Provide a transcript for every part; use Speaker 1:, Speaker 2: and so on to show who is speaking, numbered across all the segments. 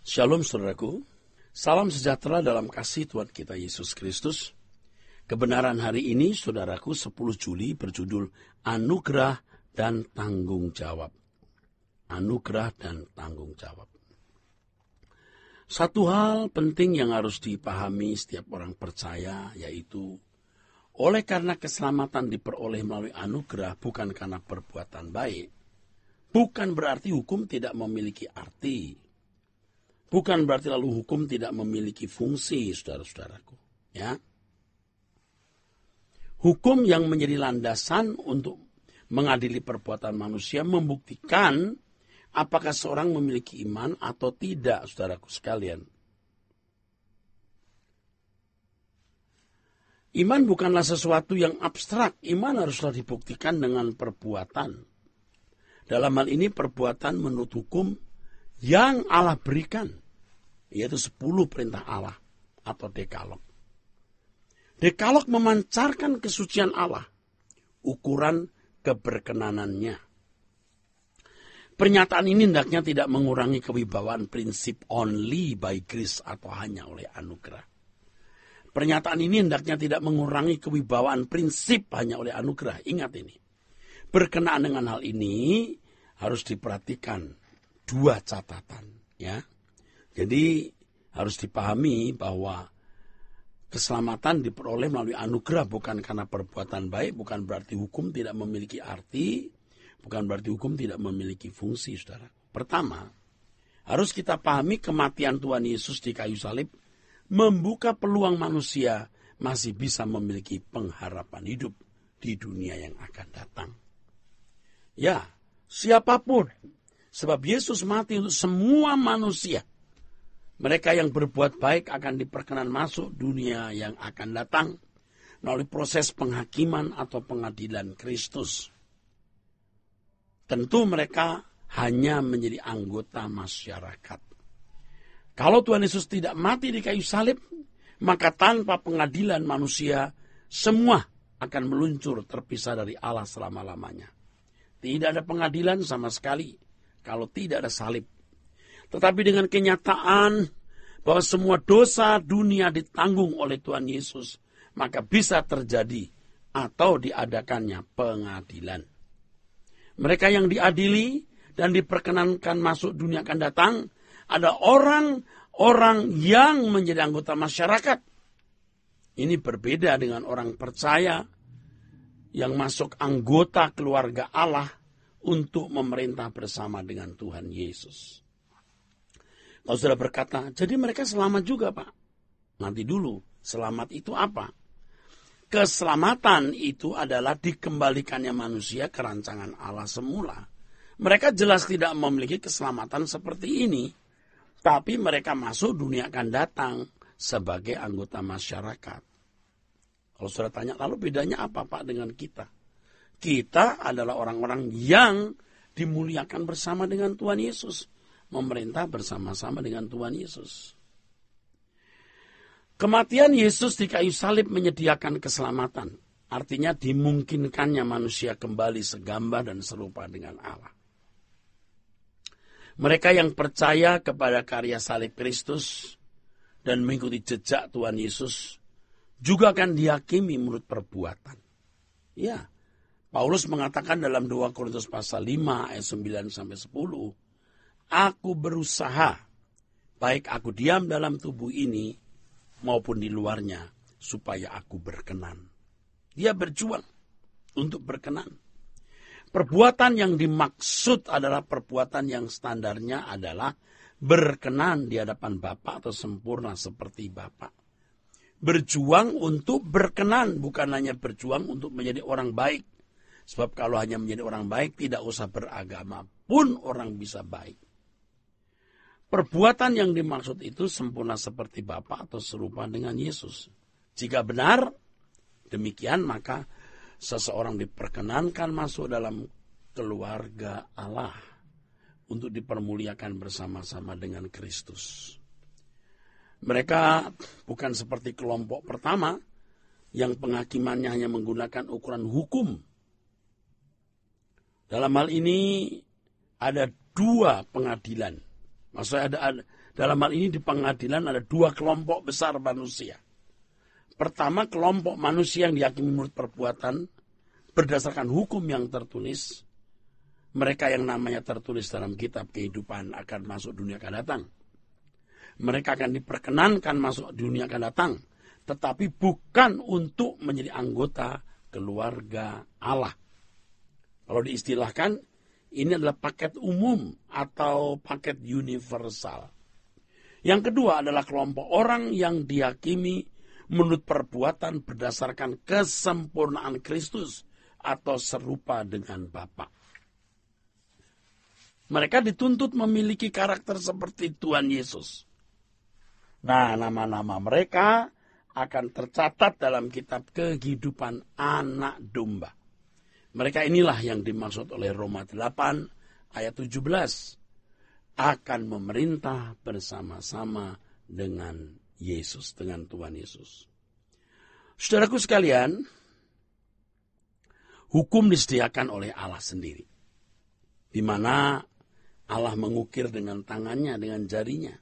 Speaker 1: Shalom saudaraku, salam sejahtera dalam kasih Tuhan kita Yesus Kristus. Kebenaran hari ini saudaraku 10 Juli berjudul Anugerah dan Tanggung Jawab. Anugerah dan Tanggung Jawab. Satu hal penting yang harus dipahami setiap orang percaya yaitu oleh karena keselamatan diperoleh melalui anugerah bukan karena perbuatan baik, bukan berarti hukum tidak memiliki arti Bukan berarti lalu hukum tidak memiliki fungsi, saudara-saudaraku. Ya. Hukum yang menjadi landasan untuk mengadili perbuatan manusia membuktikan apakah seorang memiliki iman atau tidak, saudaraku sekalian. Iman bukanlah sesuatu yang abstrak. Iman haruslah dibuktikan dengan perbuatan. Dalam hal ini perbuatan menurut hukum yang Allah berikan yaitu 10 perintah Allah atau dekalog. Dekalog memancarkan kesucian Allah, ukuran keberkenanannya. Pernyataan ini hendaknya tidak mengurangi kewibawaan prinsip only by grace atau hanya oleh anugerah. Pernyataan ini hendaknya tidak mengurangi kewibawaan prinsip hanya oleh anugerah. Ingat ini. Berkenaan dengan hal ini harus diperhatikan dua catatan, ya. Jadi harus dipahami bahwa keselamatan diperoleh melalui anugerah bukan karena perbuatan baik, bukan berarti hukum tidak memiliki arti, bukan berarti hukum tidak memiliki fungsi, saudara. Pertama, harus kita pahami kematian Tuhan Yesus di kayu salib membuka peluang manusia masih bisa memiliki pengharapan hidup di dunia yang akan datang. Ya, siapapun. Sebab Yesus mati untuk semua manusia mereka yang berbuat baik akan diperkenan masuk dunia yang akan datang melalui proses penghakiman atau pengadilan Kristus. Tentu mereka hanya menjadi anggota masyarakat. Kalau Tuhan Yesus tidak mati di kayu salib, maka tanpa pengadilan manusia, semua akan meluncur terpisah dari Allah selama-lamanya. Tidak ada pengadilan sama sekali kalau tidak ada salib tetapi dengan kenyataan bahwa semua dosa dunia ditanggung oleh Tuhan Yesus, maka bisa terjadi atau diadakannya pengadilan. Mereka yang diadili dan diperkenankan masuk dunia akan datang ada orang-orang yang menjadi anggota masyarakat. Ini berbeda dengan orang percaya yang masuk anggota keluarga Allah untuk memerintah bersama dengan Tuhan Yesus. Kalau sudah berkata, jadi mereka selamat juga Pak. Nanti dulu, selamat itu apa? Keselamatan itu adalah dikembalikannya manusia ke rancangan Allah semula. Mereka jelas tidak memiliki keselamatan seperti ini. Tapi mereka masuk dunia akan datang sebagai anggota masyarakat. Kalau sudah tanya, lalu bedanya apa Pak dengan kita? Kita adalah orang-orang yang dimuliakan bersama dengan Tuhan Yesus memerintah bersama-sama dengan Tuhan Yesus. Kematian Yesus di kayu salib menyediakan keselamatan. Artinya dimungkinkannya manusia kembali segambar dan serupa dengan Allah. Mereka yang percaya kepada karya salib Kristus dan mengikuti jejak Tuhan Yesus juga akan dihakimi menurut perbuatan. Ya, Paulus mengatakan dalam 2 Korintus pasal 5 ayat 9 sampai 10, Aku berusaha, baik aku diam dalam tubuh ini maupun di luarnya, supaya aku berkenan. Dia berjuang untuk berkenan. Perbuatan yang dimaksud adalah perbuatan yang standarnya adalah berkenan di hadapan Bapak atau sempurna seperti Bapak. Berjuang untuk berkenan, bukan hanya berjuang untuk menjadi orang baik. Sebab kalau hanya menjadi orang baik, tidak usah beragama pun orang bisa baik. Perbuatan yang dimaksud itu sempurna seperti Bapa atau serupa dengan Yesus. Jika benar demikian maka seseorang diperkenankan masuk dalam keluarga Allah untuk dipermuliakan bersama-sama dengan Kristus. Mereka bukan seperti kelompok pertama yang penghakimannya hanya menggunakan ukuran hukum. Dalam hal ini ada dua pengadilan Maksudnya ada, ada, dalam hal ini di pengadilan ada dua kelompok besar manusia. Pertama kelompok manusia yang dihakimi menurut perbuatan berdasarkan hukum yang tertulis. Mereka yang namanya tertulis dalam kitab kehidupan akan masuk dunia akan datang. Mereka akan diperkenankan masuk dunia akan datang. Tetapi bukan untuk menjadi anggota keluarga Allah. Kalau diistilahkan ini adalah paket umum atau paket universal. Yang kedua adalah kelompok orang yang dihakimi menurut perbuatan berdasarkan kesempurnaan Kristus atau serupa dengan Bapa. Mereka dituntut memiliki karakter seperti Tuhan Yesus. Nah, nama-nama mereka akan tercatat dalam kitab kehidupan anak domba. Mereka inilah yang dimaksud oleh Roma 8 ayat 17 akan memerintah bersama-sama dengan Yesus, dengan Tuhan Yesus. Saudaraku sekalian, hukum disediakan oleh Allah sendiri. Di mana Allah mengukir dengan tangannya, dengan jarinya.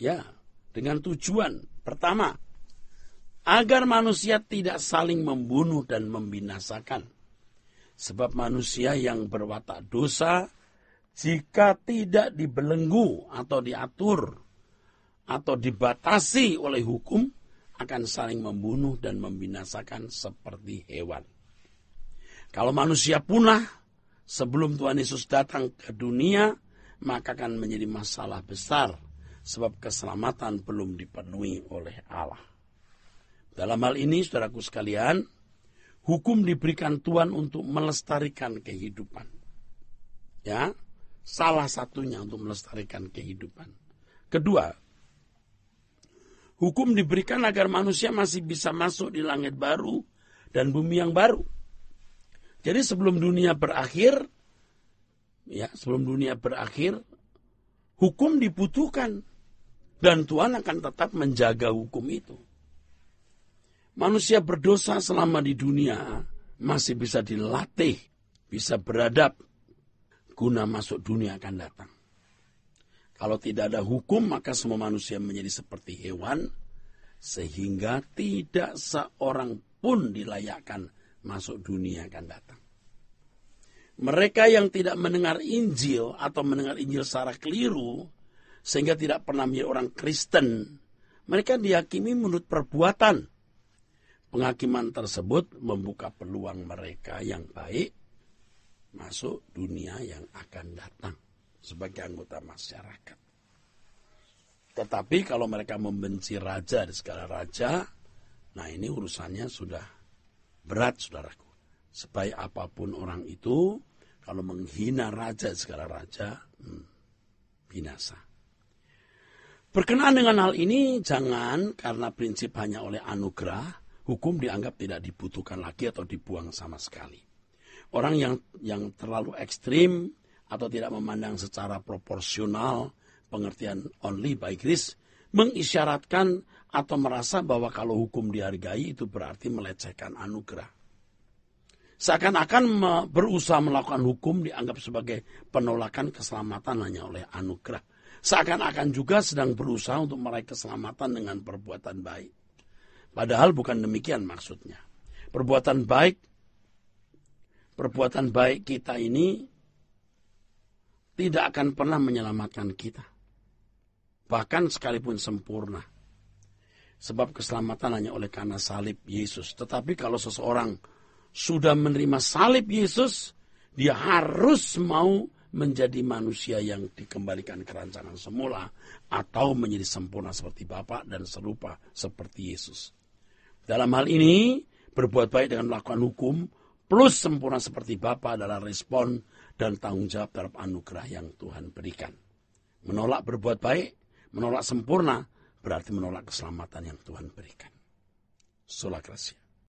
Speaker 1: Ya, dengan tujuan pertama agar manusia tidak saling membunuh dan membinasakan. Sebab manusia yang berwatak dosa, jika tidak dibelenggu atau diatur atau dibatasi oleh hukum, akan saling membunuh dan membinasakan seperti hewan. Kalau manusia punah sebelum Tuhan Yesus datang ke dunia, maka akan menjadi masalah besar sebab keselamatan belum dipenuhi oleh Allah. Dalam hal ini, saudaraku sekalian, hukum diberikan Tuhan untuk melestarikan kehidupan. Ya, salah satunya untuk melestarikan kehidupan. Kedua, hukum diberikan agar manusia masih bisa masuk di langit baru dan bumi yang baru. Jadi sebelum dunia berakhir, ya sebelum dunia berakhir, hukum dibutuhkan dan Tuhan akan tetap menjaga hukum itu. Manusia berdosa selama di dunia masih bisa dilatih, bisa beradab guna masuk dunia akan datang. Kalau tidak ada hukum, maka semua manusia menjadi seperti hewan, sehingga tidak seorang pun dilayakkan masuk dunia akan datang. Mereka yang tidak mendengar Injil atau mendengar Injil secara keliru, sehingga tidak pernah menjadi orang Kristen, mereka dihakimi menurut perbuatan, Penghakiman tersebut membuka peluang mereka yang baik masuk dunia yang akan datang sebagai anggota masyarakat. Tetapi kalau mereka membenci raja di segala raja, nah ini urusannya sudah berat saudaraku. Sebaik apapun orang itu, kalau menghina raja di segala raja, hmm, binasa. Berkenaan dengan hal ini, jangan karena prinsip hanya oleh anugerah, hukum dianggap tidak dibutuhkan lagi atau dibuang sama sekali. Orang yang yang terlalu ekstrim atau tidak memandang secara proporsional pengertian only by grace mengisyaratkan atau merasa bahwa kalau hukum dihargai itu berarti melecehkan anugerah. Seakan-akan berusaha melakukan hukum dianggap sebagai penolakan keselamatan hanya oleh anugerah. Seakan-akan juga sedang berusaha untuk meraih keselamatan dengan perbuatan baik. Padahal bukan demikian maksudnya. Perbuatan baik, perbuatan baik kita ini tidak akan pernah menyelamatkan kita. Bahkan sekalipun sempurna. Sebab keselamatan hanya oleh karena salib Yesus. Tetapi kalau seseorang sudah menerima salib Yesus, dia harus mau menjadi manusia yang dikembalikan ke rancangan semula atau menjadi sempurna seperti Bapa dan serupa seperti Yesus. Dalam hal ini, berbuat baik dengan melakukan hukum, plus sempurna seperti Bapa adalah respon dan tanggung jawab terhadap anugerah yang Tuhan berikan. Menolak berbuat baik, menolak sempurna, berarti menolak keselamatan yang Tuhan berikan. Sola Gracia.